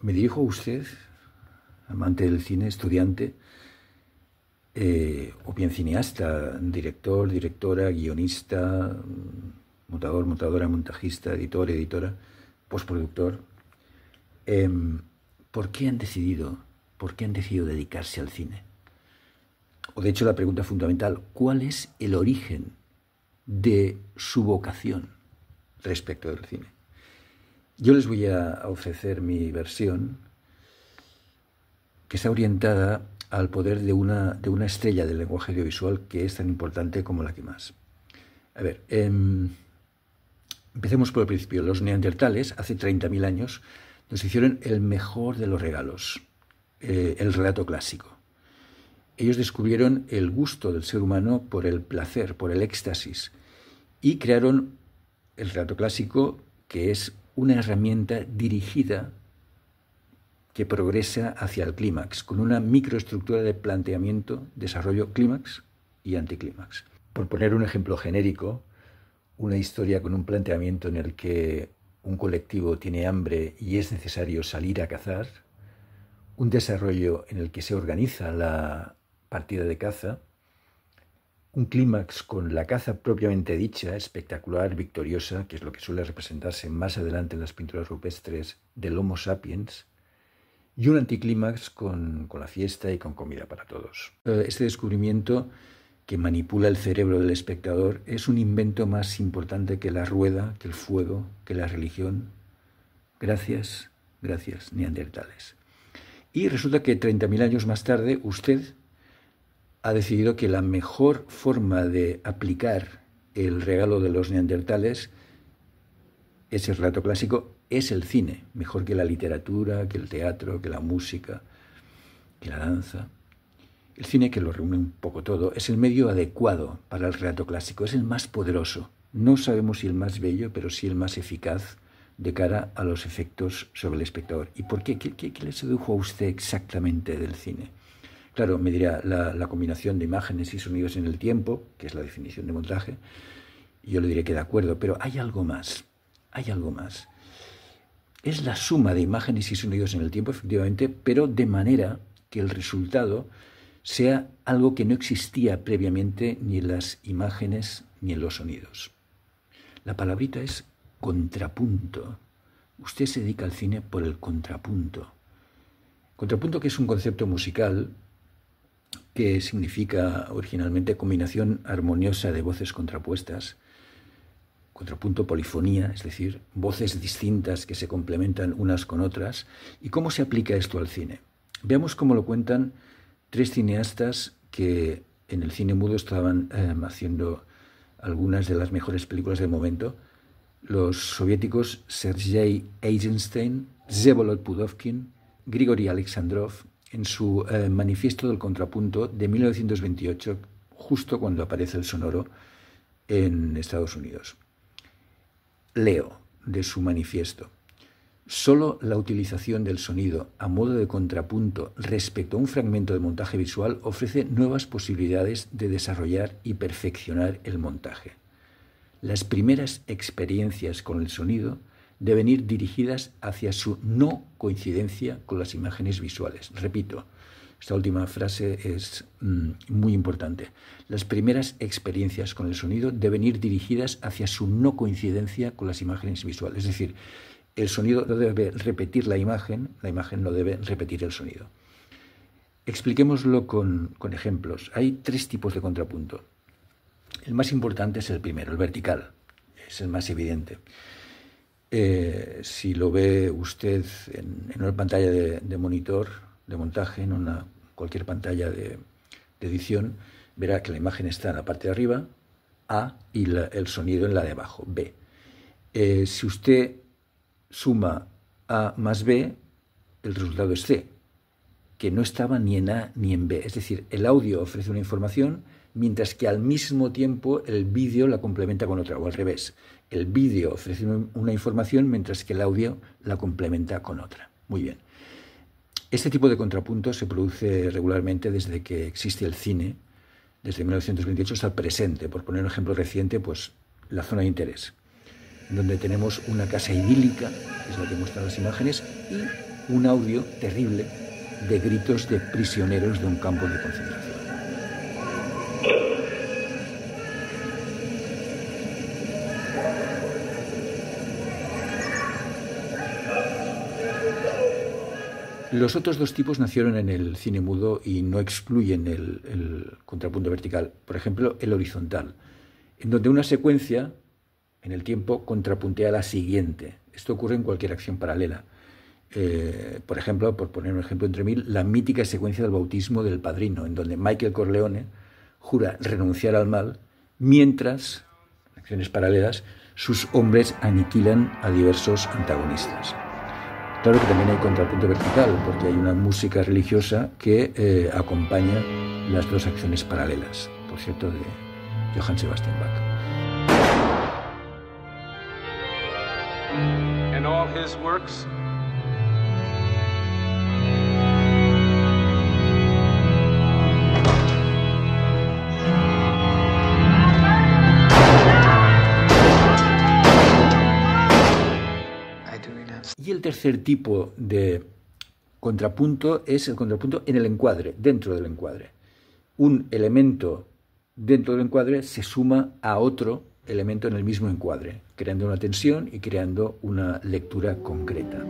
Me dirijo a usted, amante del cine, estudiante, eh, o bien cineasta, director, directora, guionista, montador, montadora, montajista, editor, editora, postproductor. Em, ¿Por qué han decidido, por qué han decidido dedicarse al cine? O de hecho la pregunta fundamental, ¿cuál es el origen de su vocación respecto del cine? Yo les voy a ofrecer mi versión que está orientada al poder de una, estrella del lenguaje audiovisual que es tan importante como la que más. A ver, em, empecemos por el principio. Los neandertales, hace 30.000 años, nos hicieron el mejor de los regalos, eh, el relato clásico. Ellos descubrieron el gusto del ser humano por el placer, por el éxtasis, y crearon el relato clásico, que es una herramienta dirigida que progresa hacia el clímax, con una microestructura de planteamiento, desarrollo clímax y anticlímax. Por poner un ejemplo genérico, una historia con un planteamiento en el que un colectivo tiene hambre y es necesario salir a cazar, un desarrollo en el que se organiza la partida de caza, un clímax con la caza propiamente dicha, espectacular, victoriosa, que es lo que suele representarse más adelante en las pinturas rupestres del Homo sapiens, y un anticlímax con, con la fiesta y con comida para todos. Eh, este descubrimiento que manipula el cerebro del espectador es un invento más importante que la rueda, que el fuego, que la religión. Gracias, gracias, neandertales. Y resulta que 30.000 años más tarde usted ha decidido que la mejor forma de aplicar el regalo de los neandertales, ese relato clásico, es el cine, mejor que la literatura, que el teatro, que la música, que la danza. El cine, que lo reúne un poco todo, es el medio adecuado para el relato clásico, es el más poderoso. No sabemos si el más bello, pero sí el más eficaz de cara a los efectos sobre el espectador. ¿Y por qué? ¿Qué, qué, qué le sedujo a usted exactamente del cine? Claro, me dirá la, combinación de imágenes y sonidos en el tiempo, que es la definición de montaje, yo le diré que de acuerdo, pero hay algo más, hay algo más. Es la suma de imágenes y sonidos en el tiempo, efectivamente, pero de manera que el resultado sea algo que no existía previamente ni en las imágenes ni en los sonidos. La palabrita es contrapunto. Usted se dedica al cine por el contrapunto. Contrapunto que es un concepto musical que significa originalmente combinación armoniosa de voces contrapuestas, contrapunto, polifonía, es decir, voces distintas que se complementan unas con otras. ¿Y cómo se aplica esto al cine? Veamos cómo lo cuentan tres cineastas que en el cine mudo estaban em, haciendo algunas de las mejores películas del momento, los soviéticos Sergei Eisenstein, Zevolod Pudovkin, Grigori Alexandrov en su eh, Manifiesto del Contrapunto de 1928, justo cuando aparece el sonoro en Estados Unidos. Leo de su manifiesto. Solo la utilización del sonido a modo de contrapunto respecto a un fragmento de montaje visual ofrece nuevas posibilidades de desarrollar y perfeccionar el montaje. Las primeras experiencias con el sonido deben ir dirigidas hacia su no coincidencia con las imágenes visuales. Repito, esta última frase es mm, muy importante. Las primeras experiencias con el sonido deben ir dirigidas hacia su no coincidencia con las imágenes visuales. Es decir, el sonido no debe repetir la imagen, la imagen no debe repetir el sonido. Expliquémoslo con ejemplos. Hay tres tipos de contrapunto. El más importante es el primero, el vertical. Es el más evidente. Eh, si lo ve usted en, una pantalla de, monitor, de montaje, en una, cualquier pantalla de, edición, verá que la imagen está en la parte de arriba, A, y el sonido en la de abajo, B. Eh, si usted suma A más B, el resultado es C, que no estaba ni en A ni en B. Es decir, el audio ofrece una información mientras que al mismo tiempo el vídeo la complementa con otra, o al revés. El vídeo ofrece una información mientras que el audio la complementa con otra. Muy bien. Este tipo de contrapunto se produce regularmente desde que existe el cine, desde 1928 hasta el presente. Por poner un ejemplo reciente, pues la zona de interés, donde tenemos una casa idílica, es la que muestran las imágenes, y un audio terrible de gritos de prisioneros de un campo de concentración. Los otros dos tipos nacieron en el cine mudo y no excluyen el, contrapunto vertical. Por ejemplo, el horizontal, en donde una secuencia en el tiempo contrapuntea a la siguiente. Esto ocurre en cualquier acción paralela. Eh, por ejemplo, por poner un ejemplo entre mil, la mítica secuencia del bautismo del padrino, en donde Michael Corleone jura renunciar al mal mientras, en acciones paralelas, sus hombres aniquilan a diversos antagonistas. Claro que también hay contrapunto vertical, porque hay una música religiosa que eh, acompaña las dos acciones paralelas, por cierto, de Johann Sebastian Bach. Y el tercer tipo de contrapunto es el contrapunto en el encuadre, dentro del encuadre. Un elemento dentro del encuadre se suma a otro elemento en el mismo encuadre, creando una tensión y creando una lectura concreta.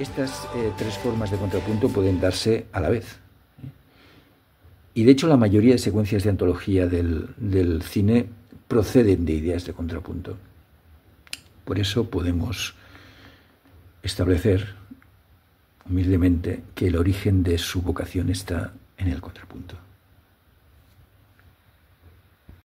estas eh, tres formas de contrapunto pueden darse a la vez. Y de hecho la mayoría de secuencias de antología del cine proceden de ideas de contrapunto. Por eso podemos establecer humildemente que el origen de su vocación está en el contrapunto.